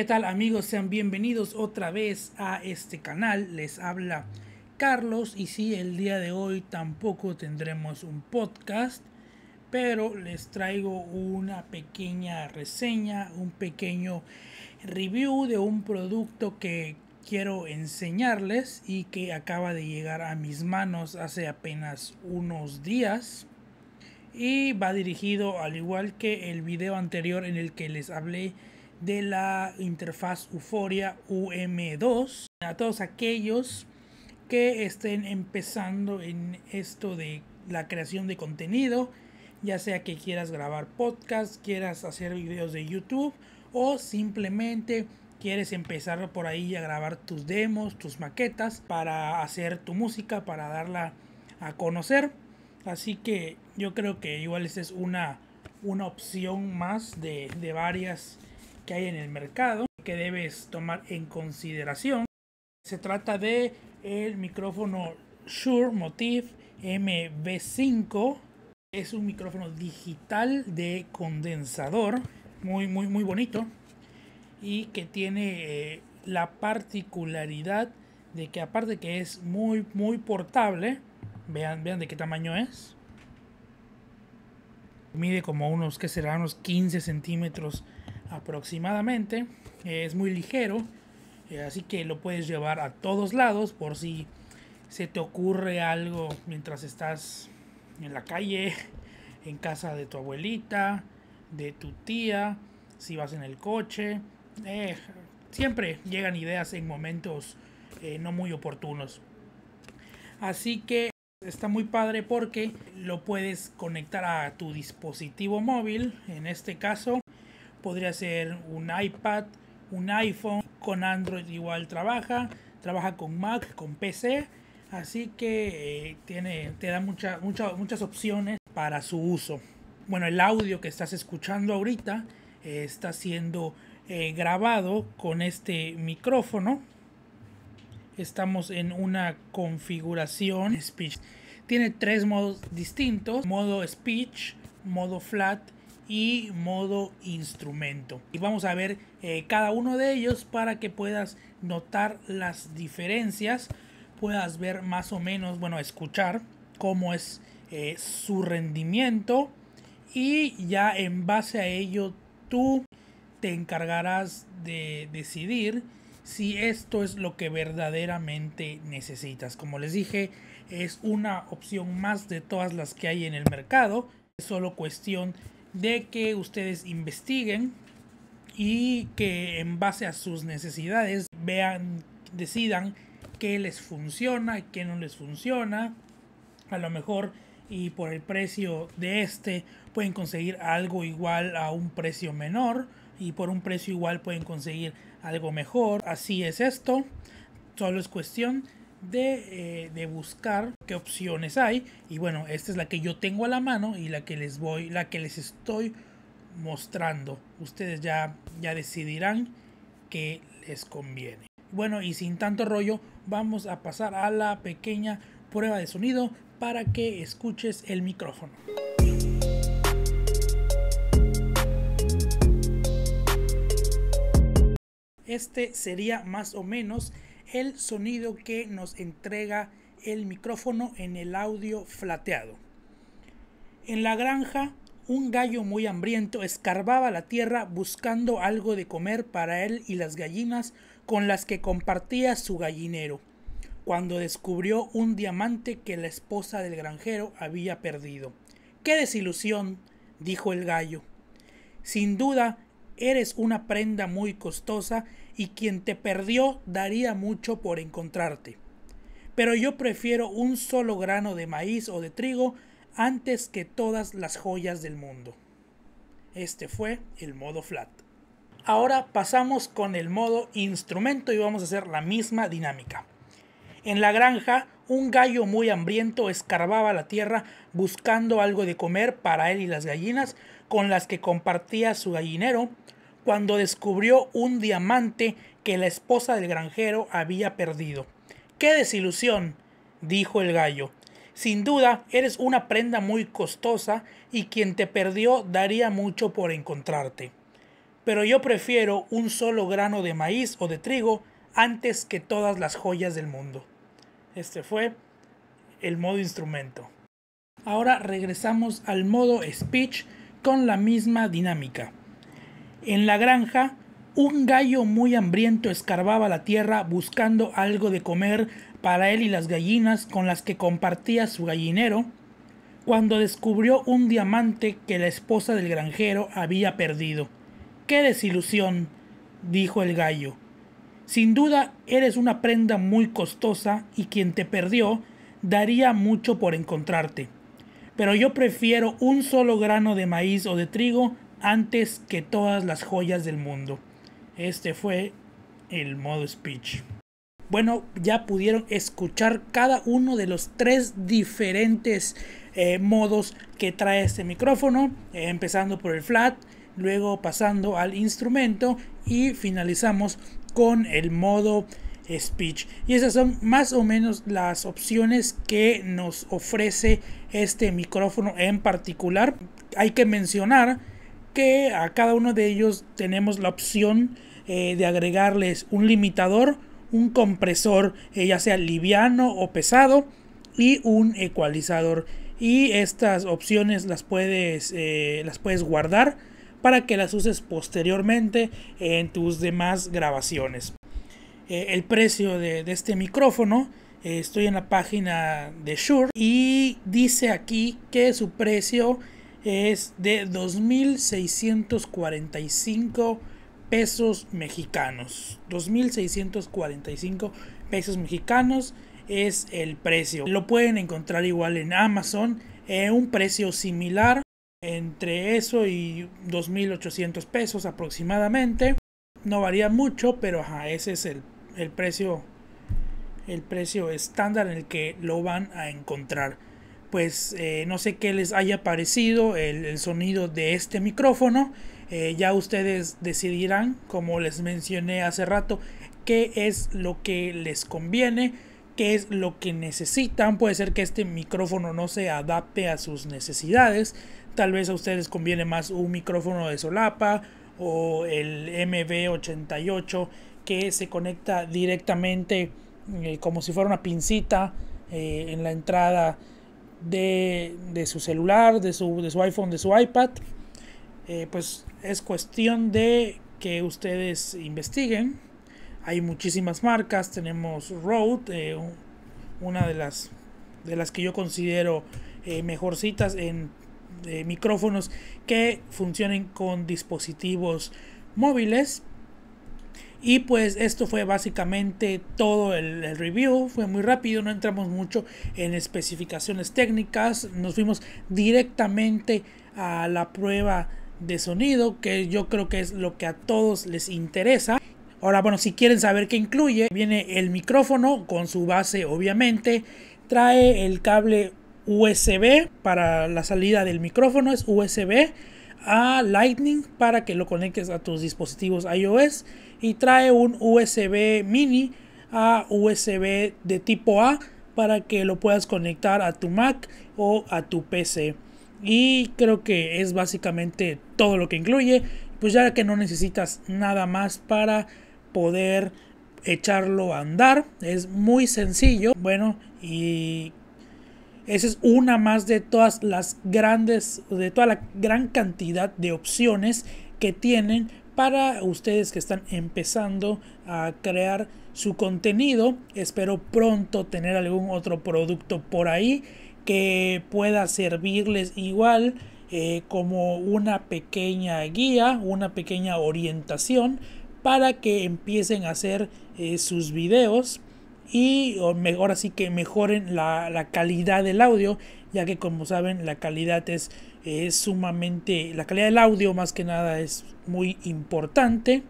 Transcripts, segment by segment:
¿Qué tal amigos? Sean bienvenidos otra vez a este canal. Les habla Carlos y si el día de hoy tampoco tendremos un podcast, pero les traigo una pequeña reseña, un pequeño review de un producto que quiero enseñarles y que acaba de llegar a mis manos hace apenas unos días. Y va dirigido al igual que el video anterior en el que les hablé de la interfaz Euphoria UM2 a todos aquellos que estén empezando en esto de la creación de contenido ya sea que quieras grabar podcast quieras hacer videos de YouTube o simplemente quieres empezar por ahí a grabar tus demos tus maquetas para hacer tu música para darla a conocer así que yo creo que igual esta es una una opción más de, de varias hay en el mercado que debes tomar en consideración. Se trata de el micrófono Shure Motif MB5. Es un micrófono digital de condensador, muy muy muy bonito y que tiene eh, la particularidad de que aparte que es muy muy portable, vean vean de qué tamaño es. Mide como unos que será unos 15 centímetros aproximadamente. Eh, es muy ligero, eh, así que lo puedes llevar a todos lados por si se te ocurre algo mientras estás en la calle, en casa de tu abuelita, de tu tía, si vas en el coche. Eh, siempre llegan ideas en momentos no muy oportunos. Así que está muy padre porque lo puedes conectar a tu dispositivo móvil, en este caso podría ser un iPad, un iPhone, con Android igual trabaja, trabaja con Mac, con PC, así que eh, tiene, te da muchas opciones para su uso. Bueno, el audio que estás escuchando ahorita eh, está siendo eh, grabado con este micrófono. Estamos en una configuración speech. Tiene tres modos distintos, modo speech, modo flat y modo instrumento. Y vamos a ver eh, cada uno de ellos para que puedas notar las diferencias, puedas ver más o menos, bueno, escuchar cómo es eh, su rendimiento y ya en base a ello tú te encargarás de decidir si esto es lo que verdaderamente necesitas. Como les dije, es una opción más de todas las que hay en el mercado. Es solo cuestión de que ustedes investiguen y que en base a sus necesidades vean, decidan qué les funciona y qué no les funciona. A lo mejor y por el precio de este pueden conseguir algo igual a un precio menor y por un precio igual pueden conseguir algo mejor. Así es esto. Solo es cuestión eh, de, buscar qué opciones hay. Y bueno, esta es la que yo tengo a la mano y la que les voy, la que les estoy mostrando. Ustedes ya, ya decidirán qué les conviene. Bueno, y sin tanto rollo, vamos a pasar a la pequeña prueba de sonido para que escuches el micrófono. Este sería más o menos el sonido que nos entrega el micrófono en el audio flateado. En la granja, un gallo muy hambriento escarbaba la tierra buscando algo de comer para él y las gallinas con las que compartía su gallinero, cuando descubrió un diamante que la esposa del granjero había perdido. ¡Qué desilusión! dijo el gallo. Sin duda, eres una prenda muy costosa y quien te perdió daría mucho por encontrarte. Pero yo prefiero un solo grano de maíz o de trigo antes que todas las joyas del mundo. Este fue el modo flat. Ahora pasamos con el modo instrumento y vamos a hacer la misma dinámica. En la granja, un gallo muy hambriento escarbaba la tierra buscando algo de comer para él y las gallinas con las que compartía su gallinero, cuando descubrió un diamante que la esposa del granjero había perdido. ¡Qué desilusión! dijo el gallo. Sin duda, eres una prenda muy costosa y quien te perdió daría mucho por encontrarte. Pero yo prefiero un solo grano de maíz o de trigo antes que todas las joyas del mundo. Este fue el modo instrumento. Ahora regresamos al modo speech con la misma dinámica. En la granja, un gallo muy hambriento escarbaba la tierra buscando algo de comer para él y las gallinas con las que compartía su gallinero, cuando descubrió un diamante que la esposa del granjero había perdido. ¡Qué desilusión! dijo el gallo. Sin duda eres una prenda muy costosa y quien te perdió daría mucho por encontrarte. Pero yo prefiero un solo grano de maíz o de trigo antes que todas las joyas del mundo. Este fue el modo speech. Bueno, ya pudieron escuchar cada uno de los tres diferentes eh, modos que trae este micrófono, eh, empezando por el flat, luego pasando al instrumento y finalizamos con el modo speech y esas son más o menos las opciones que nos ofrece este micrófono en particular hay que mencionar a cada uno de ellos tenemos la opción eh, de agregarles un limitador, un compresor, eh, ya sea liviano o pesado, y un ecualizador. Y estas opciones las puedes, eh, las puedes guardar para que las uses posteriormente en tus demás grabaciones. el precio de, de este micrófono estoy en la página de Shure y dice aquí que su precio es de 2.645 pesos mexicanos. 2.645 pesos mexicanos es el precio. Lo pueden encontrar igual en Amazon, Es eh, un precio similar, entre eso y 2.800 pesos aproximadamente. No varía mucho, pero ese es el precio el precio estándar en el que lo van a encontrar pues eh, no sé qué les haya parecido el, sonido de este micrófono. Eh, ya ustedes decidirán, como les mencioné hace rato, qué es lo que les conviene, qué es lo que necesitan. Puede ser que este micrófono no se adapte a sus necesidades. Tal vez a ustedes conviene más un micrófono de solapa o el mv 88 que se conecta directamente eh, como si fuera una pincita en la entrada de, su celular, de su, de su, iPhone, de su iPad, eh, pues es cuestión de que ustedes investiguen. Hay muchísimas marcas, tenemos Rode, eh, una de las, de las que yo considero eh, mejor mejorcitas en micrófonos que funcionen con dispositivos móviles y pues esto fue básicamente todo el, review, fue muy rápido, no entramos mucho en especificaciones técnicas, nos fuimos directamente a la prueba de sonido, que yo creo que es lo que a todos les interesa. Ahora, bueno, si quieren saber qué incluye, viene el micrófono con su base, obviamente, trae el cable USB para la salida del micrófono, es USB a Lightning para que lo conectes a tus dispositivos iOS y trae un USB mini a USB de tipo A para que lo puedas conectar a tu Mac o a tu PC. Y creo que es básicamente todo lo que incluye, pues ya que no necesitas nada más para poder echarlo a andar. Es muy sencillo. Bueno, y esa es una más de todas las grandes, de toda la gran cantidad de opciones que tienen para ustedes que están empezando a crear su contenido. Espero pronto tener algún otro producto por ahí que pueda servirles igual eh, como una pequeña guía, una pequeña orientación para que empiecen a hacer eh, sus videos y ahora sí que mejoren la, calidad del audio, ya que como saben la calidad es, es, sumamente, la calidad del audio más que nada es muy importante.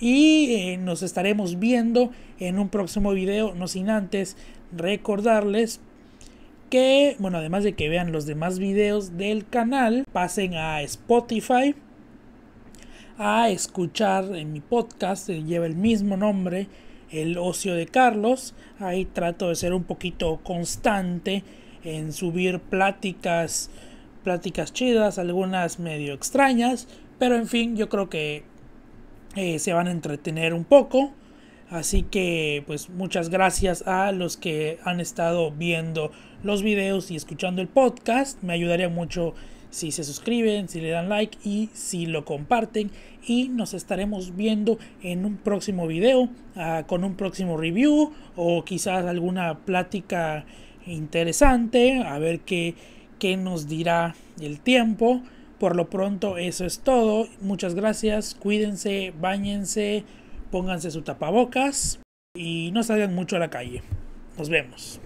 Y eh, nos estaremos viendo en un próximo video, no sin antes recordarles que, bueno, además de que vean los demás videos del canal, pasen a Spotify a escuchar en mi podcast, lleva el mismo nombre, el ocio de Carlos. Ahí trato de ser un poquito constante en subir pláticas, pláticas chidas, algunas medio extrañas, pero en fin, yo creo que eh, se van a entretener un poco. Así que pues muchas gracias a los que han estado viendo los videos y escuchando el podcast. Me ayudaría mucho si se suscriben, si le dan like y si lo comparten. Y nos estaremos viendo en un próximo video ah, con un próximo review o quizás alguna plática interesante. A ver qué, qué nos dirá el tiempo. Por lo pronto eso es todo. Muchas gracias. Cuídense, bañense, pónganse su tapabocas y no salgan mucho a la calle. Nos vemos.